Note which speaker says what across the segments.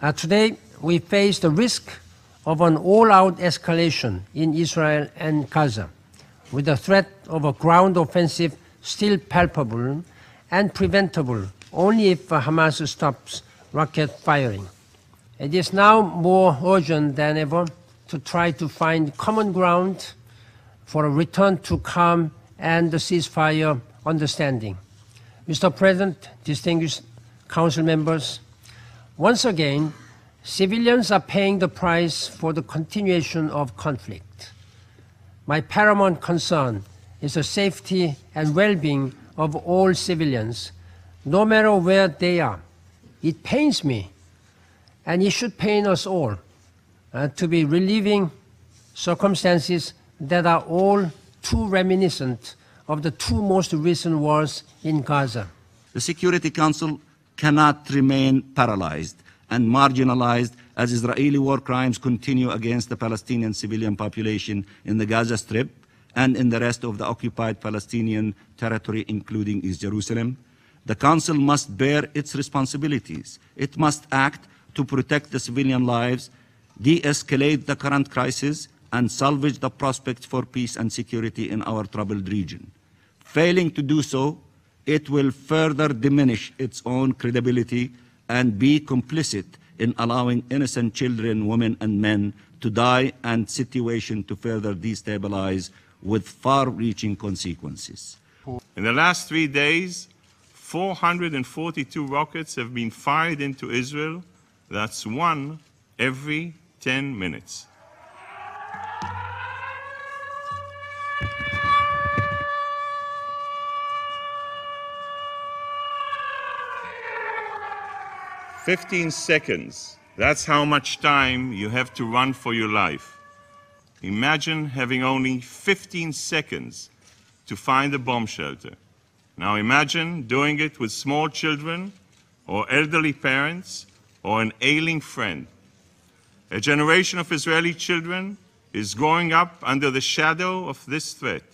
Speaker 1: Uh, today, we face the risk of an all-out escalation in Israel and Gaza, with the threat of a ground offensive still palpable and preventable only if uh, Hamas stops rocket firing. It is now more urgent than ever to try to find common ground for a return to calm and the ceasefire understanding. Mr. President, distinguished council members, once again, civilians are paying the price for the continuation of conflict. My paramount concern is the safety and well-being of all civilians, no matter where they are. It pains me, and it should pain us all, uh, to be relieving circumstances that are all too reminiscent of the two most recent wars in Gaza. The
Speaker 2: Security Council
Speaker 1: cannot remain paralyzed
Speaker 2: and marginalized as Israeli war crimes continue against the Palestinian civilian population in the Gaza Strip and in the rest of the occupied Palestinian territory, including East Jerusalem. The Council must bear its responsibilities. It must act to protect the civilian lives, de escalate the current crisis, and salvage the prospects for peace and security in our troubled region. Failing to do so it will further diminish its own credibility and be complicit in allowing innocent children, women, and men to die and situation to further destabilize with far-reaching consequences.
Speaker 3: In the last three days, 442 rockets have been fired into Israel. That's one every 10 minutes. 15 seconds. That's how much time you have to run for your life. Imagine having only 15 seconds to find a bomb shelter. Now imagine doing it with small children or elderly parents or an ailing friend. A generation of Israeli children is growing up under the shadow of this threat.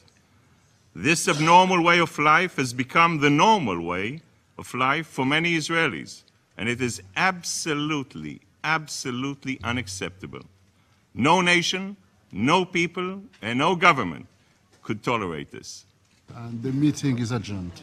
Speaker 3: This abnormal way of life has become the normal way of life for many Israelis. And it is absolutely, absolutely unacceptable. No nation, no people, and no government could tolerate this.
Speaker 2: And the meeting is adjourned.